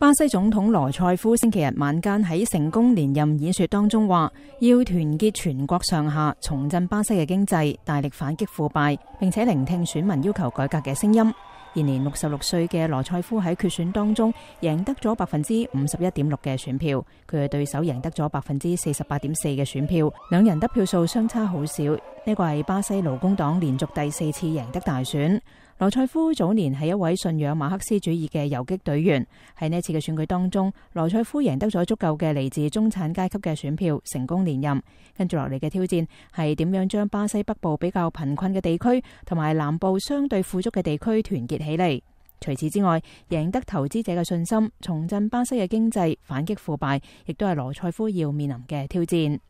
巴西总统罗塞夫星期日晚间喺成功连任演说当中话，要团结全国上下，重振巴西嘅经济，大力反击腐败，并且聆听选民要求改革嘅声音。现年六十六岁嘅罗塞夫喺决选当中赢得咗百分之五十一点六嘅选票，佢嘅对手赢得咗百分之四十八点四嘅选票，两人得票数相差好少。呢个系巴西劳工党连续第四次赢得大选。罗塞夫早年系一位信仰马克思主义嘅游击队员。喺呢次嘅选举当中，罗塞夫赢得咗足够嘅嚟自中产阶级嘅选票，成功连任。跟住落嚟嘅挑战系点样将巴西北部比较贫困嘅地区同埋南部相对富足嘅地区团结起嚟。除此之外，赢得投资者嘅信心，重振巴西嘅经济，反击腐败，亦都系罗塞夫要面临嘅挑战。